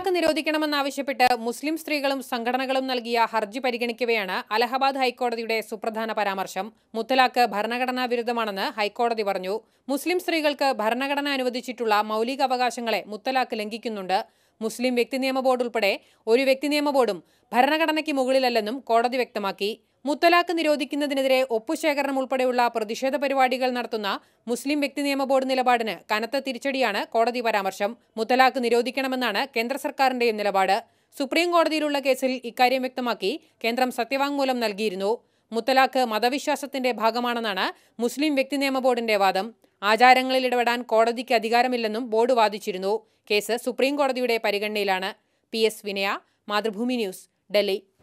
തലാഖ് നിരോധിക്കണമെന്നാവശ്യപ്പെട്ട് മുസ്ലിം സ്ത്രീകളും സംഘടനകളും നൽകിയ ഹർജി പരിഗണിക്കവെയാണ് അലഹബാദ് ഹൈക്കോടതിയുടെ സുപ്രധാന പരാമർശം മുത്തലാഖ് ഭരണഘടനാ വിരുദ്ധമാണെന്ന് ഹൈക്കോടതി പറഞ്ഞു മുസ്ലിം സ്ത്രീകൾക്ക് ഭരണഘടന അനുവദിച്ചിട്ടുള്ള മൗലിക അവകാശങ്ങളെ മുത്തലാഖ് ലംഘിക്കുന്നുണ്ട് മുസ്ലിം വ്യക്തി നിയമ ബോർഡ് ഉൾപ്പെടെ ഒരു വ്യക്തി നിയമ ബോർഡും ഭരണഘടനയ്ക്ക് മുകളിലല്ലെന്നും കോടതി വ്യക്തമാക്കി മുത്തലാഖ് നിരോധിക്കുന്നതിനെതിരെ ഒപ്പുശേഖരണം ഉൾപ്പെടെയുള്ള പ്രതിഷേധ പരിപാടികൾ നടത്തുന്ന മുസ്ലിം വ്യക്തി നിയമ ബോർഡ് നിലപാടിന് കനത്ത തിരിച്ചടിയാണ് കോടതി പരാമർശം മുത്തലാഖ് നിരോധിക്കണമെന്നാണ് കേന്ദ്ര സർക്കാരിന്റെയും നിലപാട് സുപ്രീം കോടതിയിലുള്ള കേസിൽ ഇക്കാര്യം വ്യക്തമാക്കി കേന്ദ്രം സത്യവാങ്മൂലം നൽകിയിരുന്നു മുത്തലാഖ് മതവിശ്വാസത്തിന്റെ ഭാഗമാണെന്നാണ് മുസ്ലിം വ്യക്തി നിയമ ബോർഡിന്റെ വാദം ആചാരങ്ങളിൽ ഇടപെടാൻ കോടതിക്ക് അധികാരമില്ലെന്നും ബോർഡ് വാദിച്ചിരുന്നു കേസ് സുപ്രീം കോടതിയുടെ പരിഗണനയിലാണ് പി എസ് വിനയ മാതൃഭൂമി ന്യൂസ് ഡൽഹി